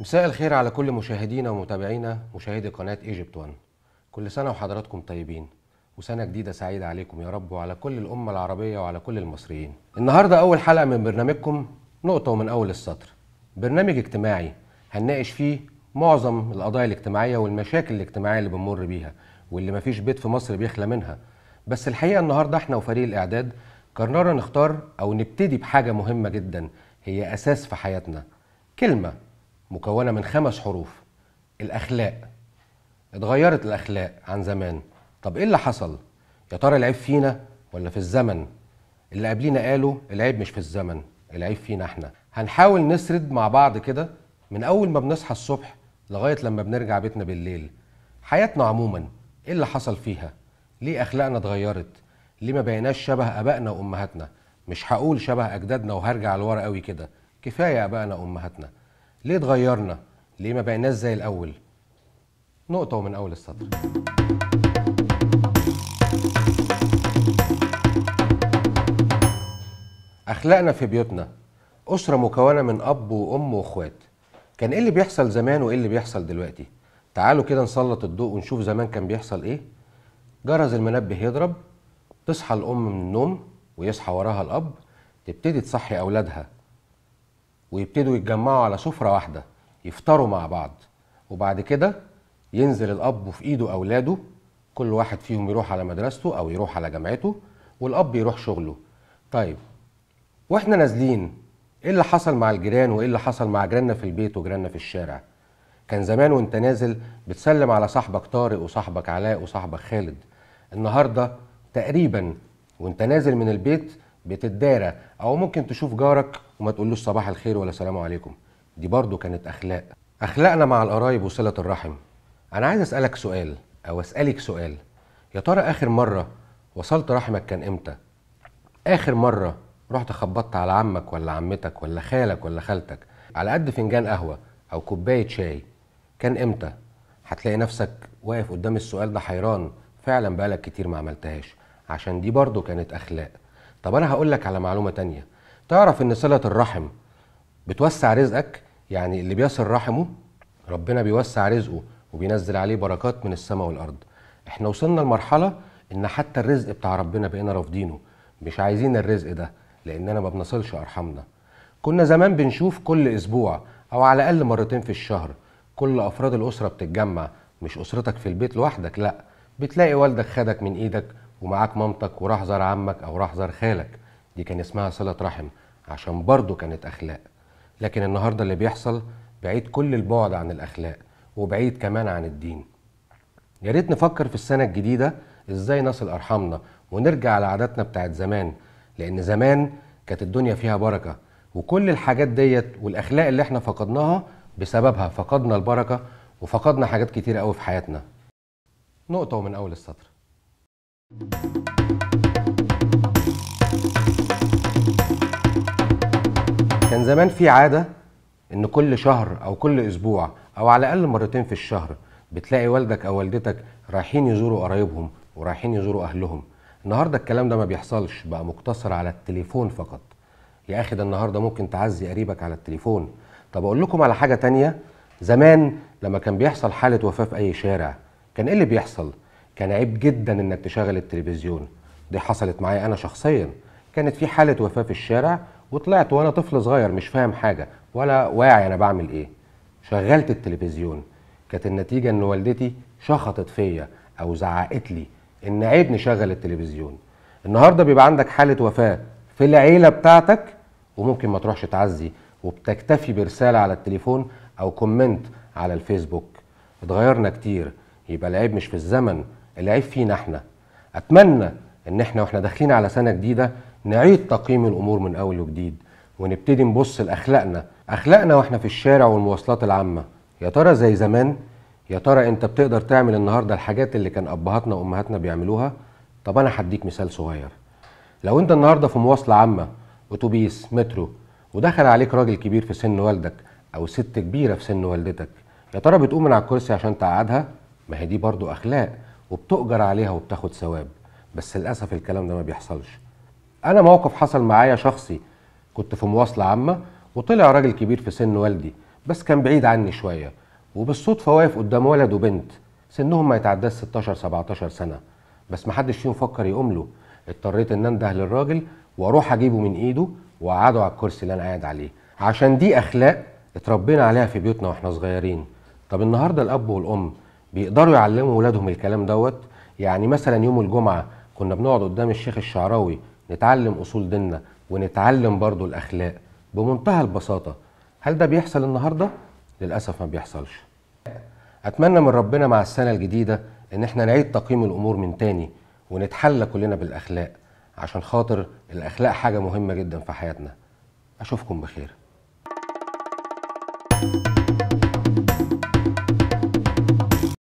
مساء الخير على كل مشاهدينا ومتابعينا مشاهدي قناة ايجيبت وان كل سنة وحضراتكم طيبين وسنة جديدة سعيدة عليكم يا رب وعلى كل الأمة العربية وعلى كل المصريين النهاردة أول حلقة من برنامجكم نقطة ومن أول السطر برنامج اجتماعي هنناقش فيه معظم القضايا الاجتماعية والمشاكل الاجتماعية اللي بنمر بيها واللي مفيش بيت في مصر بيخلى منها بس الحقيقه النهارده احنا وفريق الاعداد قررنا نختار او نبتدي بحاجه مهمه جدا هي اساس في حياتنا كلمه مكونه من خمس حروف الاخلاق اتغيرت الاخلاق عن زمان طب ايه اللي حصل يا ترى العيب فينا ولا في الزمن اللي قبلينا قالوا العيب مش في الزمن العيب فينا احنا هنحاول نسرد مع بعض كده من اول ما بنصحى الصبح لغايه لما بنرجع بيتنا بالليل حياتنا عموما ايه اللي حصل فيها ليه اخلاقنا اتغيرت ليه ما بقيناش شبه ابائنا وامهاتنا مش هقول شبه اجدادنا وهرجع لورا قوي كده كفايه ابائنا وامهاتنا ليه اتغيرنا ليه ما بقيناش زي الاول نقطه ومن اول السطر اخلاقنا في بيوتنا اسره مكونه من اب وام واخوات كان ايه اللي بيحصل زمان وايه اللي بيحصل دلوقتي تعالوا كده نسلط الضوء ونشوف زمان كان بيحصل ايه جرس المنبه يضرب تصحى الأم من النوم ويصحى وراها الأب تبتدي تصحي أولادها ويبتدوا يتجمعوا على سفرة واحدة يفطروا مع بعض وبعد كده ينزل الأب وفي إيده أولاده كل واحد فيهم يروح على مدرسته أو يروح على جامعته والأب يروح شغله طيب واحنا نازلين ايه اللي حصل مع الجيران وايه اللي حصل مع جيراننا في البيت وجيراننا في الشارع كان زمان وانت نازل بتسلم على صاحبك طارق وصاحبك علاء وصاحبك خالد النهارده تقريبا وانت نازل من البيت بتتدارى او ممكن تشوف جارك وما تقولوش صباح الخير ولا سلام عليكم دي برضو كانت اخلاق اخلاقنا مع القرايب وصله الرحم انا عايز اسالك سؤال او اسالك سؤال يا ترى اخر مره وصلت رحمك كان امتى اخر مره رحت خبطت على عمك ولا عمتك ولا خالك ولا خالتك على قد فنجان قهوه او كوبايه شاي كان امتى هتلاقي نفسك واقف قدام السؤال ده حيران فعلا بقالك كتير ما عملتهاش عشان دي برضو كانت أخلاق طب أنا هقول لك على معلومة تانية تعرف إن صلة الرحم بتوسع رزقك يعني اللي بيصل رحمه ربنا بيوسع رزقه وبينزل عليه بركات من السماء والأرض احنا وصلنا لمرحلة إن حتى الرزق بتاع ربنا بقينا رافضينه مش عايزين الرزق ده لأننا ما بنصلش أرحامنا كنا زمان بنشوف كل أسبوع أو على الأقل مرتين في الشهر كل أفراد الأسرة بتتجمع مش أسرتك في البيت لوحدك لأ بتلاقي والدك خدك من ايدك ومعاك مامتك وراح زار عمك او راح زار خالك دي كان اسمها صله رحم عشان برضه كانت اخلاق لكن النهارده اللي بيحصل بعيد كل البعد عن الاخلاق وبعيد كمان عن الدين يا ريت نفكر في السنه الجديده ازاي نصل ارحامنا ونرجع لعاداتنا بتاعت زمان لان زمان كانت الدنيا فيها بركه وكل الحاجات ديت والاخلاق اللي احنا فقدناها بسببها فقدنا البركه وفقدنا حاجات كتير قوي في حياتنا نقطة ومن أول السطر كان زمان في عادة إن كل شهر أو كل أسبوع أو على الأقل مرتين في الشهر بتلاقي والدك أو والدتك رايحين يزوروا قرايبهم ورايحين يزوروا أهلهم النهاردة الكلام ده ما بيحصلش بقى مقتصر على التليفون فقط يا أخي ده النهاردة ممكن تعزي قريبك على التليفون طب أقول لكم على حاجة تانية زمان لما كان بيحصل حالة وفاة في أي شارع كان ايه اللي بيحصل كان عيب جدا انك تشغل التلفزيون دي حصلت معايا انا شخصيا كانت في حاله وفاه في الشارع وطلعت وانا طفل صغير مش فاهم حاجه ولا واعي انا بعمل ايه شغلت التلفزيون كانت النتيجه ان والدتي شخطت فيا او زعقت لي ان عيب نشغل التلفزيون النهارده بيبقى عندك حاله وفاه في العيله بتاعتك وممكن ما تروحش تعزي وبتكتفي برساله على التليفون او كومنت على الفيسبوك اتغيرنا كتير يبقى العيب مش في الزمن العيب فينا احنا اتمنى ان احنا واحنا داخلين على سنه جديده نعيد تقييم الامور من اول وجديد ونبتدي نبص لاخلاقنا اخلاقنا واحنا في الشارع والمواصلات العامه يا ترى زي زمان يا ترى انت بتقدر تعمل النهارده الحاجات اللي كان ابهاتنا وامهاتنا بيعملوها طب انا هديك مثال صغير لو انت النهارده في مواصله عامه اتوبيس مترو ودخل عليك راجل كبير في سن والدك او ست كبيره في سن والدتك يا ترى بتقوم من على الكرسي عشان تقعدها ما هي دي برضو اخلاق وبتؤجر عليها وبتاخد ثواب بس للاسف الكلام ده ما بيحصلش انا موقف حصل معايا شخصي كنت في مواصله عامه وطلع راجل كبير في سن والدي بس كان بعيد عني شويه وبالصدفه واقف قدام ولد وبنت سنهم ما يتعداش 16 17 سنه بس محدش فيهم فكر يقوم له اضطريت ان انده للراجل واروح اجيبه من ايده واقعده على الكرسي اللي انا قاعد عليه عشان دي اخلاق اتربينا عليها في بيوتنا واحنا صغيرين طب النهارده الاب والام بيقدروا يعلموا ولادهم الكلام دوت يعني مثلا يوم الجمعه كنا بنقعد قدام الشيخ الشعراوي نتعلم اصول ديننا ونتعلم برضو الاخلاق بمنتهى البساطه هل ده بيحصل النهارده للاسف ما بيحصلش اتمنى من ربنا مع السنه الجديده ان احنا نعيد تقييم الامور من تاني ونتحلى كلنا بالاخلاق عشان خاطر الاخلاق حاجه مهمه جدا في حياتنا اشوفكم بخير thank you